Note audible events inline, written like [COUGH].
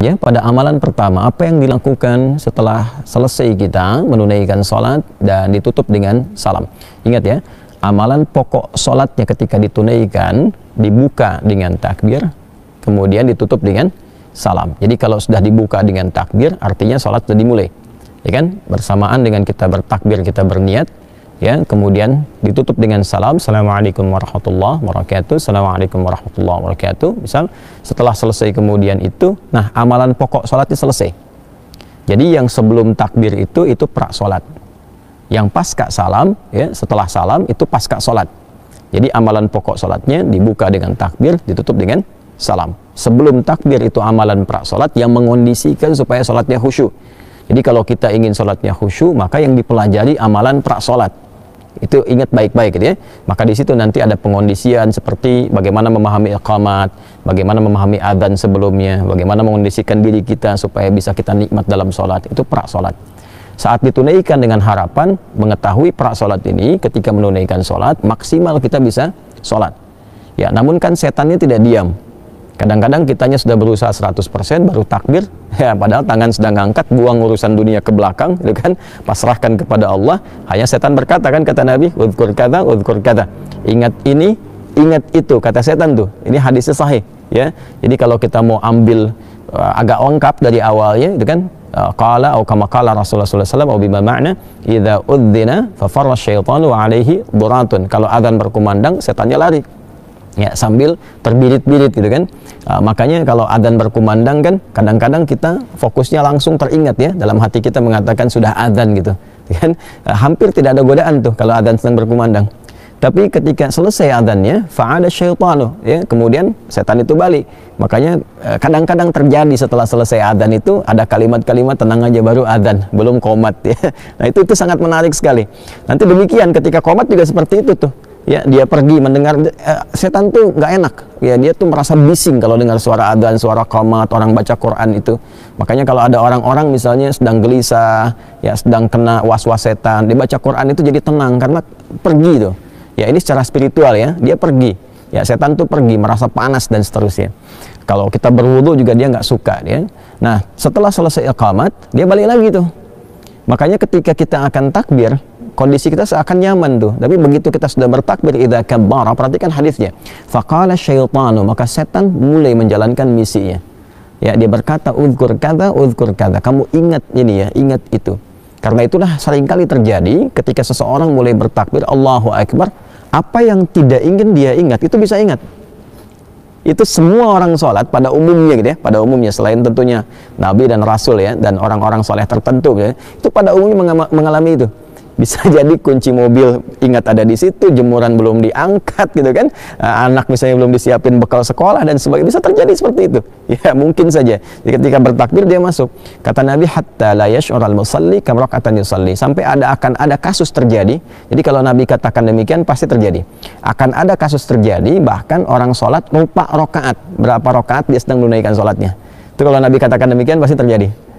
Ya, pada amalan pertama, apa yang dilakukan setelah selesai kita menunaikan sholat dan ditutup dengan salam. Ingat ya, amalan pokok sholatnya ketika ditunaikan dibuka dengan takbir, kemudian ditutup dengan salam. Jadi kalau sudah dibuka dengan takbir, artinya sholat sudah dimulai. Ya kan? Bersamaan dengan kita bertakbir, kita berniat, ya kemudian ditutup dengan salam assalamualaikum warahmatullah wabarakatuh assalamualaikum warahmatullah wabarakatuh misal setelah selesai kemudian itu nah amalan pokok sholatnya selesai jadi yang sebelum takbir itu itu pra sholat yang pasca salam ya setelah salam itu pasca sholat jadi amalan pokok sholatnya dibuka dengan takbir ditutup dengan salam sebelum takbir itu amalan pra sholat yang mengondisikan supaya sholatnya khusyuk jadi kalau kita ingin sholatnya khusyuk maka yang dipelajari amalan pra sholat itu ingat baik-baik gitu ya. Maka di situ nanti ada pengondisian seperti bagaimana memahami iqamat, bagaimana memahami adzan sebelumnya, bagaimana mengondisikan diri kita supaya bisa kita nikmat dalam sholat. Itu pra sholat. Saat ditunaikan dengan harapan mengetahui pra sholat ini, ketika menunaikan sholat, maksimal kita bisa sholat. Ya, namun kan setannya tidak diam. Kadang-kadang kitanya sudah berusaha 100% baru takbir, [LAUGHS] ya padahal tangan sedang angkat, buang urusan dunia ke belakang, gitu kan? Pasrahkan kepada Allah. Hanya setan berkata kan kata Nabi, "Udzkur kata, udzkur kata." Ingat ini, ingat itu kata setan tuh. Ini hadisnya sahih, ya. Jadi kalau kita mau ambil uh, agak lengkap dari awalnya, gitu kan? Uh, qala atau kama qala Rasulullah SAW atau bima makna idza udzina fa farra syaitanu alaihi duratun. Kalau azan berkumandang, setannya lari ya sambil terbirit-birit gitu kan uh, makanya kalau adan berkumandang kan kadang-kadang kita fokusnya langsung teringat ya dalam hati kita mengatakan sudah adan gitu ya kan uh, hampir tidak ada godaan tuh kalau adan sedang berkumandang tapi ketika selesai adanya, fa'ada syaitanu, ya, kemudian setan itu balik. Makanya ah, kadang-kadang terjadi setelah selesai adan itu ada kalimat-kalimat tenang aja baru adan, belum komat [LAUGHS] ya. Nah, itu itu sangat menarik sekali. Nanti demikian ketika komat juga seperti itu tuh ya dia pergi mendengar eh, setan tuh nggak enak ya dia tuh merasa bising kalau dengar suara adzan suara komat orang baca Quran itu makanya kalau ada orang-orang misalnya sedang gelisah ya sedang kena was-was setan dia baca Quran itu jadi tenang karena pergi tuh ya ini secara spiritual ya dia pergi ya setan tuh pergi merasa panas dan seterusnya kalau kita berwudhu juga dia nggak suka ya nah setelah selesai iqamat dia balik lagi tuh makanya ketika kita akan takbir kondisi kita seakan nyaman tuh tapi begitu kita sudah bertakbir idza kabbara perhatikan hadisnya faqala syaitanu maka setan mulai menjalankan misinya ya dia berkata uzkur kada uzkur kada kamu ingat ini ya ingat itu karena itulah seringkali terjadi ketika seseorang mulai bertakbir Allahu akbar apa yang tidak ingin dia ingat itu bisa ingat itu semua orang sholat pada umumnya gitu ya pada umumnya selain tentunya nabi dan rasul ya dan orang-orang soleh tertentu gitu ya, itu pada umumnya mengalami itu bisa [LAUGHS] jadi kunci mobil ingat ada di situ jemuran belum diangkat gitu kan eh, anak misalnya belum disiapin bekal sekolah dan sebagainya bisa terjadi seperti itu [LAUGHS] ya mungkin saja jadi ketika bertakbir dia masuk kata Nabi hatta la oral musalli kam rak'atan yusalli sampai ada akan ada kasus terjadi jadi kalau Nabi katakan demikian pasti terjadi akan ada kasus terjadi bahkan orang sholat lupa rokaat berapa rokaat dia sedang menunaikan sholatnya itu kalau Nabi katakan demikian pasti terjadi